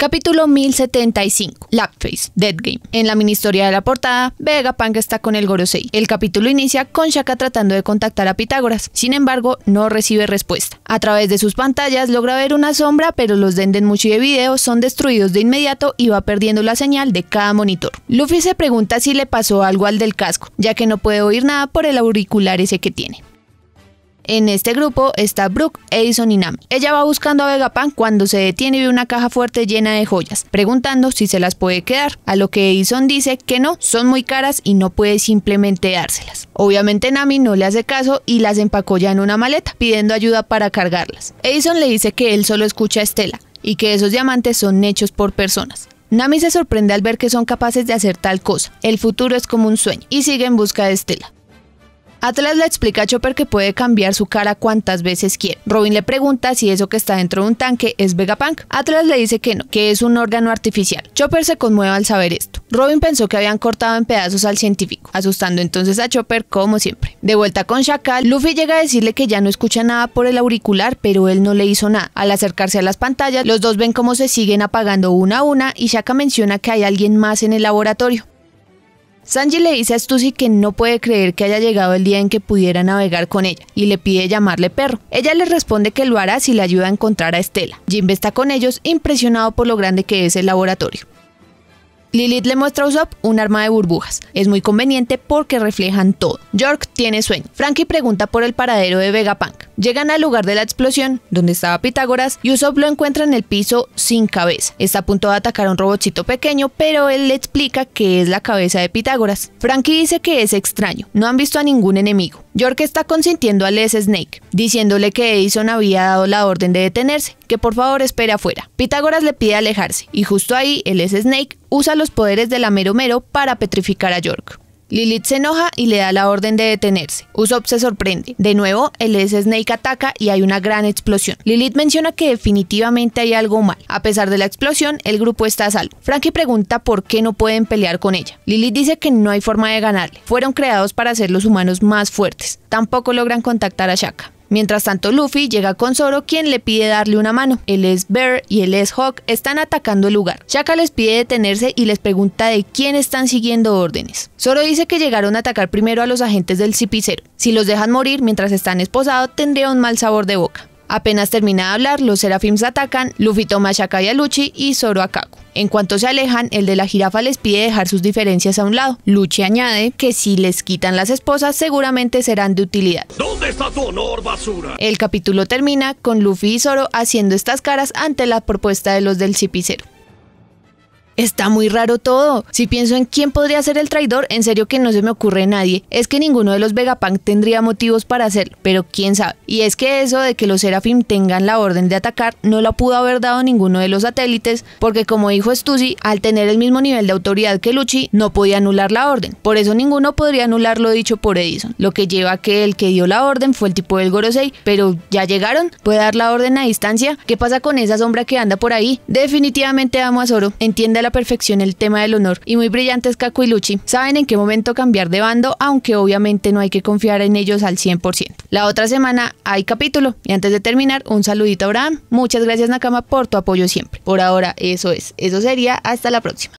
Capítulo 1075. Lapface, Dead Game. En la mini historia de la portada, Vegapunk está con el Gorosei. El capítulo inicia con Shaka tratando de contactar a Pitágoras, sin embargo, no recibe respuesta. A través de sus pantallas logra ver una sombra, pero los Denden y de video son destruidos de inmediato y va perdiendo la señal de cada monitor. Luffy se pregunta si le pasó algo al del casco, ya que no puede oír nada por el auricular ese que tiene. En este grupo está Brooke, Edison y Nami. Ella va buscando a Vegapunk cuando se detiene y ve una caja fuerte llena de joyas, preguntando si se las puede quedar, a lo que Edison dice que no, son muy caras y no puede simplemente dárselas. Obviamente Nami no le hace caso y las empacó ya en una maleta, pidiendo ayuda para cargarlas. Edison le dice que él solo escucha a Estela y que esos diamantes son hechos por personas. Nami se sorprende al ver que son capaces de hacer tal cosa. El futuro es como un sueño y sigue en busca de Estela. Atlas le explica a Chopper que puede cambiar su cara cuantas veces quiere. Robin le pregunta si eso que está dentro de un tanque es Vegapunk. Atlas le dice que no, que es un órgano artificial. Chopper se conmueve al saber esto. Robin pensó que habían cortado en pedazos al científico, asustando entonces a Chopper como siempre. De vuelta con Shaka, Luffy llega a decirle que ya no escucha nada por el auricular, pero él no le hizo nada. Al acercarse a las pantallas, los dos ven cómo se siguen apagando una a una y Shaka menciona que hay alguien más en el laboratorio. Sanji le dice a Stussy que no puede creer que haya llegado el día en que pudiera navegar con ella y le pide llamarle perro. Ella le responde que lo hará si le ayuda a encontrar a Estela. Jimbe está con ellos impresionado por lo grande que es el laboratorio. Lilith le muestra a Usopp un arma de burbujas. Es muy conveniente porque reflejan todo. York tiene sueño. Frankie pregunta por el paradero de Vegapunk. Llegan al lugar de la explosión, donde estaba Pitágoras, y Usopp lo encuentra en el piso sin cabeza. Está a punto de atacar a un robotcito pequeño, pero él le explica que es la cabeza de Pitágoras. Frankie dice que es extraño, no han visto a ningún enemigo. York está consintiendo a Les Snake, diciéndole que Edison había dado la orden de detenerse, que por favor espere afuera. Pitágoras le pide alejarse, y justo ahí el S Snake usa los poderes de la Mero para petrificar a York. Lilith se enoja y le da la orden de detenerse. Usopp se sorprende. De nuevo, el S Snake ataca y hay una gran explosión. Lilith menciona que definitivamente hay algo mal. A pesar de la explosión, el grupo está a salvo. Frankie pregunta por qué no pueden pelear con ella. Lilith dice que no hay forma de ganarle. Fueron creados para ser los humanos más fuertes. Tampoco logran contactar a Shaka. Mientras tanto, Luffy llega con Zoro, quien le pide darle una mano. Él es Bear y el es Hawk, están atacando el lugar. Shaka les pide detenerse y les pregunta de quién están siguiendo órdenes. Zoro dice que llegaron a atacar primero a los agentes del cipicero. Si los dejan morir mientras están esposados, tendría un mal sabor de boca. Apenas termina de hablar, los Serafims atacan, Luffy toma a Shaka y a Luchi y Zoro a Kaku. En cuanto se alejan, el de la jirafa les pide dejar sus diferencias a un lado. Luchi añade que si les quitan las esposas seguramente serán de utilidad. ¿Dónde está tu honor, basura? El capítulo termina con Luffy y Zoro haciendo estas caras ante la propuesta de los del cipicero. Está muy raro todo. Si pienso en quién podría ser el traidor, en serio que no se me ocurre nadie. Es que ninguno de los Vegapunk tendría motivos para hacerlo, pero quién sabe. Y es que eso de que los Serafim tengan la orden de atacar no la pudo haber dado ninguno de los satélites, porque como dijo Stussy, al tener el mismo nivel de autoridad que Luchi, no podía anular la orden. Por eso ninguno podría anular lo dicho por Edison. Lo que lleva a que el que dio la orden fue el tipo del Gorosei, pero ya llegaron, puede dar la orden a distancia. ¿Qué pasa con esa sombra que anda por ahí? Definitivamente amo a Entiende la perfección el tema del honor y muy brillantes Kaku saben en qué momento cambiar de bando, aunque obviamente no hay que confiar en ellos al 100%. La otra semana hay capítulo y antes de terminar, un saludito a Abraham. Muchas gracias Nakama por tu apoyo siempre. Por ahora, eso es. Eso sería. Hasta la próxima.